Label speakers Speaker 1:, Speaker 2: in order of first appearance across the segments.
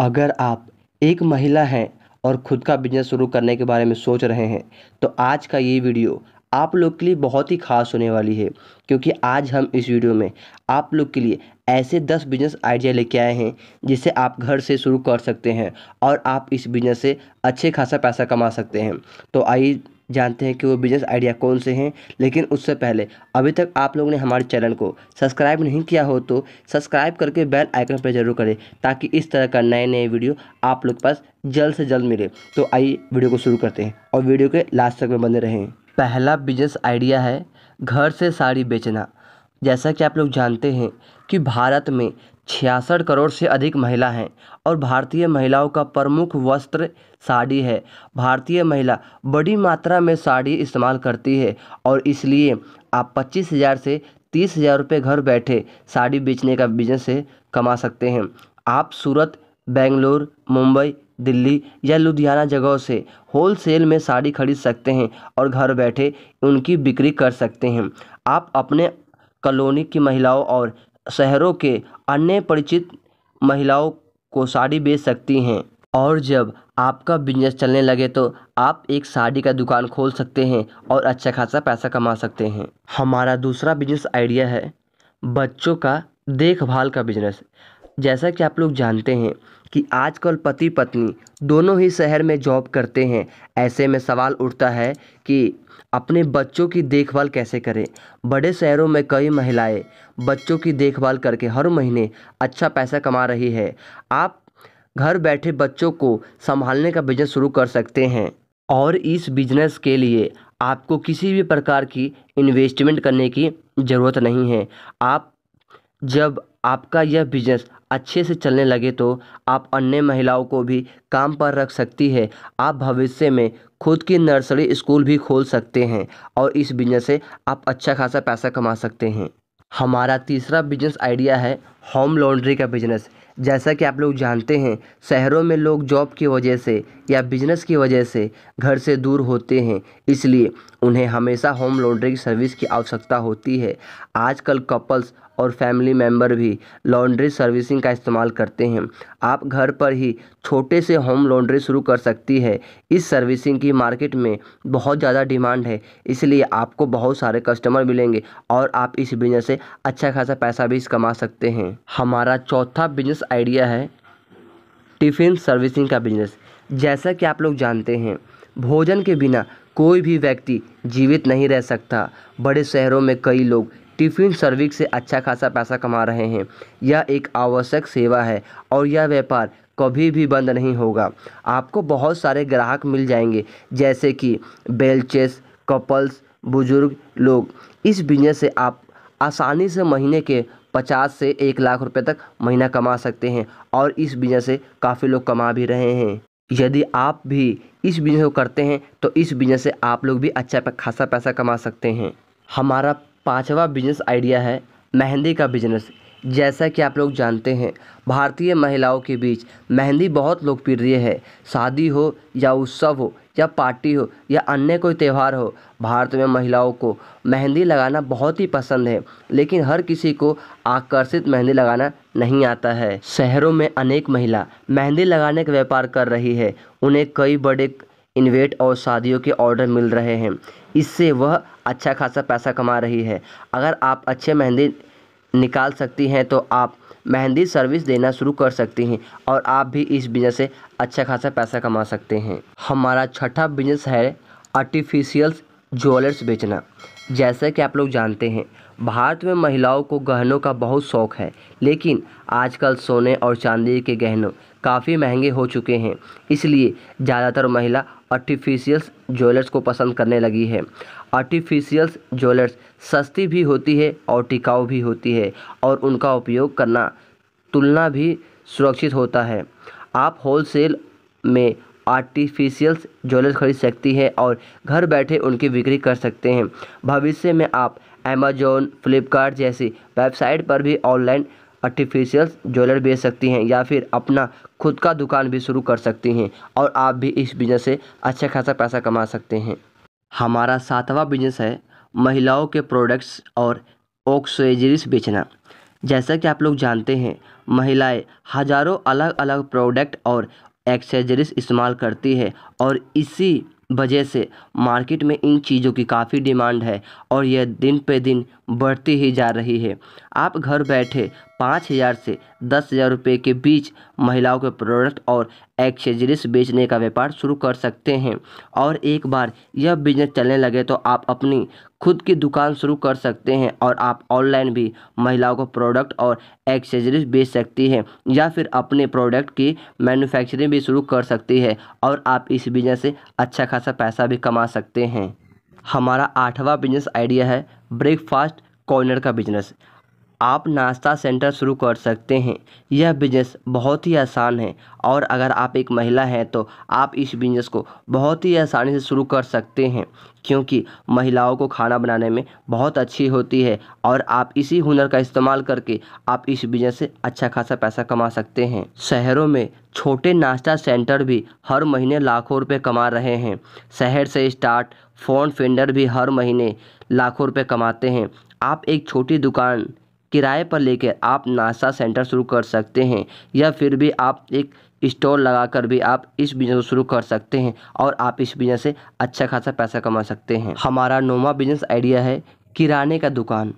Speaker 1: अगर आप एक महिला हैं और ख़ुद का बिजनेस शुरू करने के बारे में सोच रहे हैं तो आज का ये वीडियो आप लोग के लिए बहुत ही खास होने वाली है क्योंकि आज हम इस वीडियो में आप लोग के लिए ऐसे 10 बिजनेस आइडिया लेके आए हैं जिसे आप घर से शुरू कर सकते हैं और आप इस बिजनेस से अच्छे खासा पैसा कमा सकते हैं तो आइए जानते हैं कि वो बिजनेस आइडिया कौन से हैं लेकिन उससे पहले अभी तक आप लोगों ने हमारे चैनल को सब्सक्राइब नहीं किया हो तो सब्सक्राइब करके बेल आइकन पर जरूर करें ताकि इस तरह का नए नए वीडियो आप लोग के पास जल्द से जल्द मिले तो आइए वीडियो को शुरू करते हैं और वीडियो के लास्ट तक में बने रहें पहला बिजनेस आइडिया है घर से साड़ी बेचना जैसा कि आप लोग जानते हैं कि भारत में छियासठ करोड़ से अधिक महिला हैं और भारतीय महिलाओं का प्रमुख वस्त्र साड़ी है भारतीय महिला बड़ी मात्रा में साड़ी इस्तेमाल करती है और इसलिए आप पच्चीस हज़ार से तीस हज़ार रुपये घर बैठे साड़ी बेचने का बिजनेस से कमा सकते हैं आप सूरत बेंगलोर मुंबई दिल्ली या लुधियाना जगहों से होल सेल में साड़ी खरीद सकते हैं और घर बैठे उनकी बिक्री कर सकते हैं आप अपने कॉलोनी की महिलाओं और शहरों के अन्य परिचित महिलाओं को साड़ी बेच सकती हैं और जब आपका बिजनेस चलने लगे तो आप एक साड़ी का दुकान खोल सकते हैं और अच्छा खासा पैसा कमा सकते हैं हमारा दूसरा बिजनेस आइडिया है बच्चों का देखभाल का बिजनेस जैसा कि आप लोग जानते हैं कि आजकल पति पत्नी दोनों ही शहर में जॉब करते हैं ऐसे में सवाल उठता है कि अपने बच्चों की देखभाल कैसे करें बड़े शहरों में कई महिलाएं बच्चों की देखभाल करके हर महीने अच्छा पैसा कमा रही है आप घर बैठे बच्चों को संभालने का बिजनेस शुरू कर सकते हैं और इस बिजनेस के लिए आपको किसी भी प्रकार की इन्वेस्टमेंट करने की ज़रूरत नहीं है आप जब आपका यह बिजनेस अच्छे से चलने लगे तो आप अन्य महिलाओं को भी काम पर रख सकती है आप भविष्य में खुद की नर्सरी स्कूल भी खोल सकते हैं और इस बिजनेस से आप अच्छा खासा पैसा कमा सकते हैं हमारा तीसरा बिजनेस आइडिया है होम लॉन्ड्री का बिज़नेस जैसा कि आप लोग जानते हैं शहरों में लोग जॉब की वजह से या बिजनेस की वजह से घर से दूर होते हैं इसलिए उन्हें हमेशा होम लॉन्ड्री की सर्विस की आवश्यकता होती है आजकल कपल्स और फैमिली मेम्बर भी लॉन्ड्री सर्विसिंग का इस्तेमाल करते हैं आप घर पर ही छोटे से होम लॉन्ड्री शुरू कर सकती है इस सर्विसिंग की मार्केट में बहुत ज़्यादा डिमांड है इसलिए आपको बहुत सारे कस्टमर मिलेंगे और आप इस बिजनेस से अच्छा खासा पैसा भी कमा सकते हैं हमारा चौथा बिजनेस आइडिया है टिफ़िन सर्विसिंग का बिजनेस जैसा कि आप लोग जानते हैं भोजन के बिना कोई भी व्यक्ति जीवित नहीं रह सकता बड़े शहरों में कई लोग टिफ़िन सर्विस से अच्छा खासा पैसा कमा रहे हैं यह एक आवश्यक सेवा है और यह व्यापार कभी भी बंद नहीं होगा आपको बहुत सारे ग्राहक मिल जाएंगे जैसे कि बेलचेस कपल्स बुजुर्ग लोग इस बिजनेस से आप आसानी से महीने के पचास से एक लाख रुपए तक महीना कमा सकते हैं और इस बिजनेस से काफ़ी लोग कमा भी रहे हैं यदि आप भी इस बिजनेस को करते हैं तो इस बिजनेस से आप लोग भी अच्छा खासा पैसा कमा सकते हैं हमारा पाँचवा बिजनेस आइडिया है मेहंदी का बिजनेस जैसा कि आप लोग जानते हैं भारतीय महिलाओं के बीच मेहंदी बहुत लोकप्रिय है शादी हो या उत्सव हो या पार्टी हो या अन्य कोई त्यौहार हो भारत में महिलाओं को मेहंदी लगाना बहुत ही पसंद है लेकिन हर किसी को आकर्षित मेहंदी लगाना नहीं आता है शहरों में अनेक महिला मेहंदी लगाने का व्यापार कर रही है उन्हें कई बड़े इन्वेट और शादियों के ऑर्डर मिल रहे हैं इससे वह अच्छा खासा पैसा कमा रही है अगर आप अच्छे मेहंदी निकाल सकती हैं तो आप मेहंदी सर्विस देना शुरू कर सकती हैं और आप भी इस बिज़नेस से अच्छा खासा पैसा कमा सकते हैं हमारा छठा बिज़नेस है आर्टिफिशियल ज्वेलर्स बेचना जैसा कि आप लोग जानते हैं भारत में महिलाओं को गहनों का बहुत शौक है लेकिन आजकल सोने और चांदी के गहनों काफ़ी महंगे हो चुके हैं इसलिए ज़्यादातर महिला आर्टिफिशियल्स ज्वेलर्स को पसंद करने लगी है आर्टिफिशियल्स ज्वेलर्स सस्ती भी होती है और टिकाऊ भी होती है और उनका उपयोग करना तुलना भी सुरक्षित होता है आप होलसेल में आर्टिफिशियल ज्वेलर्स खरीद सकती है और घर बैठे उनकी बिक्री कर सकते हैं भविष्य में आप अमेजोन फ्लिपकार्ट जैसी वेबसाइट पर भी ऑनलाइन आर्टिफिशियल ज्वेलर बेच सकती हैं या फिर अपना खुद का दुकान भी शुरू कर सकती हैं और आप भी इस बिज़नेस से अच्छा खासा पैसा कमा सकते हैं हमारा सातवां बिजनेस है महिलाओं के प्रोडक्ट्स और ऑक्सेसरीज बेचना जैसा कि आप लोग जानते हैं महिलाएं हजारों अलग अलग प्रोडक्ट और एक्सेजरीज इस्तेमाल करती है और इसी वजह से मार्केट में इन चीज़ों की काफ़ी डिमांड है और यह दिन पे दिन बढ़ती ही जा रही है आप घर बैठे पाँच हज़ार से दस हज़ार रुपये के बीच महिलाओं के प्रोडक्ट और एक्सेजरीज बेचने का व्यापार शुरू कर सकते हैं और एक बार यह बिजनेस चलने लगे तो आप अपनी खुद की दुकान शुरू कर सकते हैं और आप ऑनलाइन भी महिलाओं को प्रोडक्ट और एक्सेजरीज बेच सकती हैं या फिर अपने प्रोडक्ट की मैन्युफैक्चरिंग भी शुरू कर सकती है और आप इस बिजनेस से अच्छा खासा पैसा भी कमा सकते हैं हमारा आठवां बिजनेस आइडिया है ब्रेकफास्ट कॉर्नर का बिजनेस आप नाश्ता सेंटर शुरू कर सकते हैं यह बिजनेस बहुत ही आसान है और अगर आप एक महिला हैं तो आप इस बिजनेस को बहुत ही आसानी से शुरू कर सकते हैं क्योंकि महिलाओं को खाना बनाने में बहुत अच्छी होती है और आप इसी हुनर का इस्तेमाल करके आप इस बिजनेस से अच्छा खासा पैसा कमा सकते हैं शहरों में छोटे नाश्ता सेंटर भी हर महीने लाखों रुपये कमा रहे हैं शहर से स्टार्ट फोन फेंडर भी हर महीने लाखों रुपये कमाते हैं आप एक छोटी दुकान किराए पर लेकर आप नाश्ता सेंटर शुरू कर सकते हैं या फिर भी आप एक स्टॉल लगाकर भी आप इस बिज़नेस को शुरू कर सकते हैं और आप इस बिज़नेस से अच्छा खासा पैसा कमा सकते हैं हमारा नोमा बिजनेस आइडिया है किराने का दुकान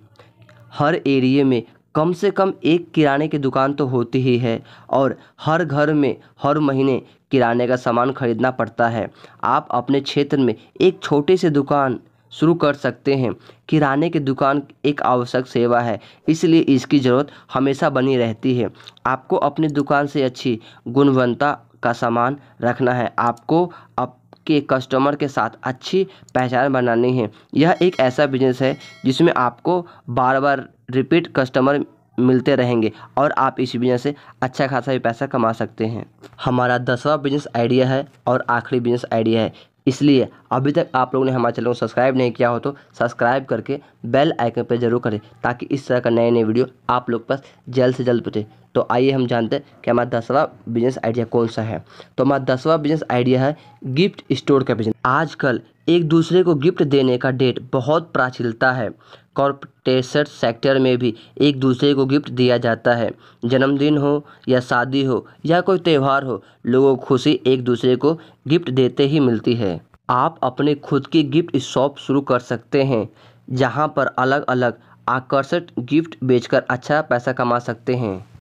Speaker 1: हर एरिए में कम से कम एक किराने की दुकान तो होती ही है और हर घर में हर महीने किराने का सामान खरीदना पड़ता है आप अपने क्षेत्र में एक छोटे से दुकान शुरू कर सकते हैं किराने की दुकान एक आवश्यक सेवा है इसलिए इसकी ज़रूरत हमेशा बनी रहती है आपको अपनी दुकान से अच्छी गुणवत्ता का सामान रखना है आपको आपके कस्टमर के साथ अच्छी पहचान बनानी है यह एक ऐसा बिजनेस है जिसमें आपको बार बार रिपीट कस्टमर मिलते रहेंगे और आप इस बिजनेस से अच्छा खासा भी पैसा कमा सकते हैं हमारा दसवां बिजनेस आइडिया है और आखिरी बिजनेस आइडिया है इसलिए अभी तक आप लोगों ने हमारे चैनल को सब्सक्राइब नहीं किया हो तो सब्सक्राइब करके बेल आइकन पर जरूर करें ताकि इस तरह का नए नए वीडियो आप लोग पास जल्द से जल्द पहुँचे तो आइए हम जानते हैं कि हमारा दसवा बिजनेस आइडिया कौन सा है तो हमारा दसवा बिजनेस आइडिया है गिफ्ट स्टोर का बिजनेस आजकल एक दूसरे को गिफ्ट देने का डेट बहुत प्राचीनता है कॉरपोरेट सेक्टर में भी एक दूसरे को गिफ्ट दिया जाता है जन्मदिन हो या शादी हो या कोई त्यौहार हो लोगों को खुशी एक दूसरे को गिफ्ट देते ही मिलती है आप अपने खुद की गिफ्ट शॉप शुरू कर सकते हैं जहाँ पर अलग अलग आकर्षक गिफ्ट बेचकर अच्छा पैसा कमा सकते हैं